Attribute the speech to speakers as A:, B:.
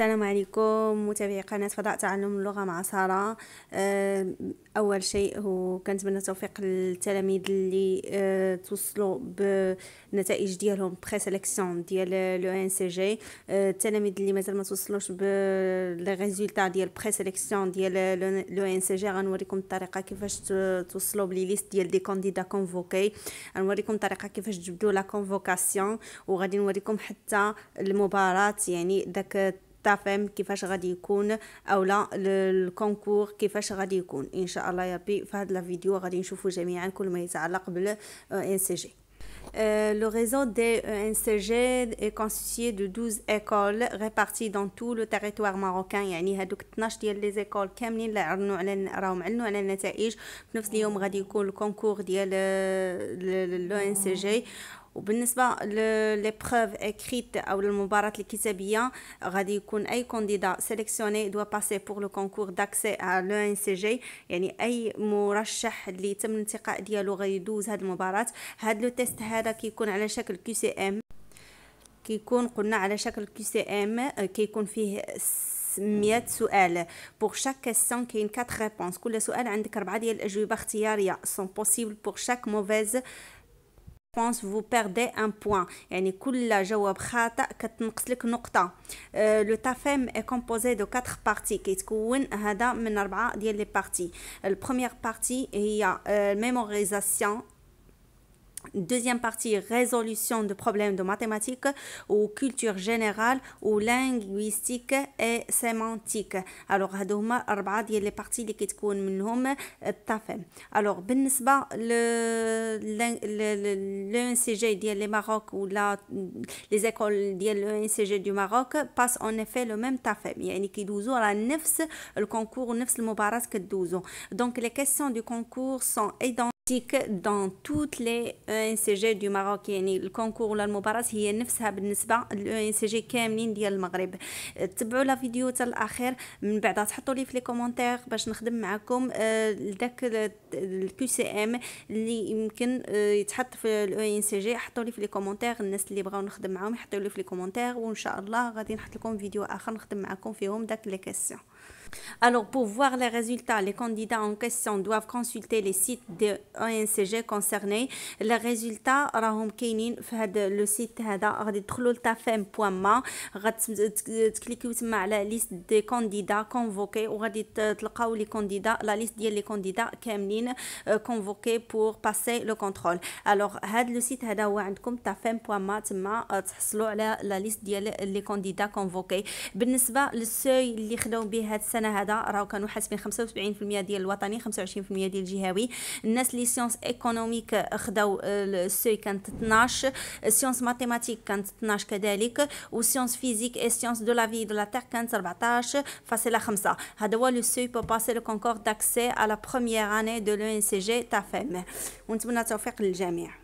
A: السلام عليكم متابعي قناة فضاء تعلم اللغة مع سارة آه، أول شيء هو كنتمنى التوفيق للتلاميذ اللي آه، توصلوا بنتائج ديالهم بخي سيليكسيون ديال لو ان سي جي التلاميذ اللي مازال ما توصلوش بلي ديال بخي سيليكسيون ديال لو ان سي جي غنوريكم الطريقة كيفاش توصلوا بلي ليست ديال دي كانديدا كونفوكي غنوريكم الطريقة كيفاش تجبدوا لا كونفوكاسيون وغادي نوريكم حتى المباراة يعني داك تفهم كيفاش غادي يكون او لا الكونكور كيفاش غادي يكون ان شاء الله يا بي في هذا الفيديو غادي نشوفوا جميعا كل ما يتعلق بال آه، ان سي جي Euh, le réseau des ENCG euh, est constitué de 12 écoles réparties dans tout le territoire marocain يعني هذوك 12 ديال لي زيكول كاملين اللي عرنوا على راهم علنوا على النتائج في نفس اليوم غادي يكون الكونكور ديال لو euh, وبالنسبه للبروف اكريت او للمباراه الكتابيه غادي يكون اي كونديدا سيليكسيوني دو باسي بور لو كونكور داكسي لو ان سي جي يعني اي مرشح اللي تم الانتقاء ديالو غيدوز هاد المباراه هاد لو تيست هذا كيكون على شكل كيو سي ام كيكون قلنا على شكل كيو سي ام كيكون فيه 100 سؤال بوغ شاك كيسيون كاين 4 ريبونس كل سؤال عندك 4 ديال الاجوبه اختياريه سون بوسيبل بوغ شاك موفيز Je pense vous perdez un point. C'est-à-dire que toutes les réponses sont en quatre points. Le tafem est composé de quatre parties. Il s'agit d'une partie de quatre parties. Euh, la première partie est la euh, mémorisation. Deuxième partie résolution de problèmes de mathématiques ou culture générale ou linguistique et sémantique. Alors regardez-moi, regardez les parties qui sont communes. Euh, tafem. Alors, par le le le du Maroc ou la les écoles d'enseignement du Maroc passent en effet le même tafem. Il y a 12 ans, la neuf le concours neuf le mubarak que 12 Donc les questions du concours sont identiques. تيك دون توت لي او ان سي جي دو ماروك يعني الكونكور ولا المباراه هي نفسها بالنسبه للاو ان سي جي كاملين ديال المغرب تبعوا لا فيديو حتى الاخير من بعد تحطوا لي في لي كومونتير باش نخدم معكم داك الكيو سي ام اللي يمكن يتحط في الاو ان سي جي حطوا لي في لي كومونتير الناس اللي بغاو نخدم معاهم يحطوا لي في لي كومونتير وان شاء الله غادي نحط لكم فيديو اخر نخدم معكم فيهم داك لي كيسيون Alors, pour voir les résultats, les candidats en question doivent consulter les sites de ONCG concernés. Les résultats, Rahom le site sur la liste des candidats convoqués ou euh, candidats, la liste des candidats euh, convoqués pour passer le contrôle. Alors, le site la liste des candidats convoqués. le seuil السنه هذا راهو كانوا حاسبين 75% ديال الوطني 25% ديال الجهوي الناس لي سيونس ايكونوميك خداو السوي كانت 12 سيونس ماتيماتيك كانت 12 كذلك وسيونس فيزيك اي سيونس دو لا في دو لا تير كانت 14 فاصله 5 هذا هو لو سوي بو باسي لو كونكور داكسي على بروميير اني دو لو ان سي جي تافيم ونتمنى التوفيق للجميع